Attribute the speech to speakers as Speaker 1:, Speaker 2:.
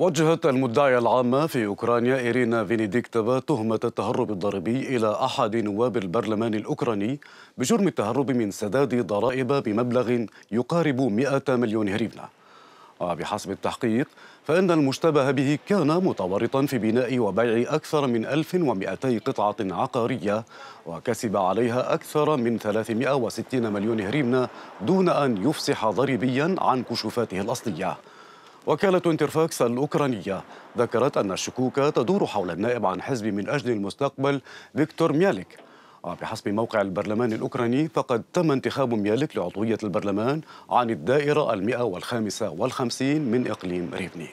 Speaker 1: وجهت المدعية العامة في أوكرانيا إيرينا فينيديكتوفا تهمة التهرب الضريبي إلى أحد نواب البرلمان الأوكراني بجرم التهرب من سداد ضرائب بمبلغ يقارب 100 مليون هريفنة وبحسب التحقيق فإن المشتبه به كان متورطا في بناء وبيع أكثر من 1200 قطعة عقارية وكسب عليها أكثر من 360 مليون هريمنة دون أن يفصح ضريبيا عن كشوفاته الأصلية وكالة انترفاكس الأوكرانية ذكرت أن الشكوك تدور حول النائب عن حزب من أجل المستقبل فيكتور ميالك وبحسب موقع البرلمان الأوكراني فقد تم انتخاب ميالك لعضوية البرلمان عن الدائرة المئة والخامسة والخمسين من إقليم ريفني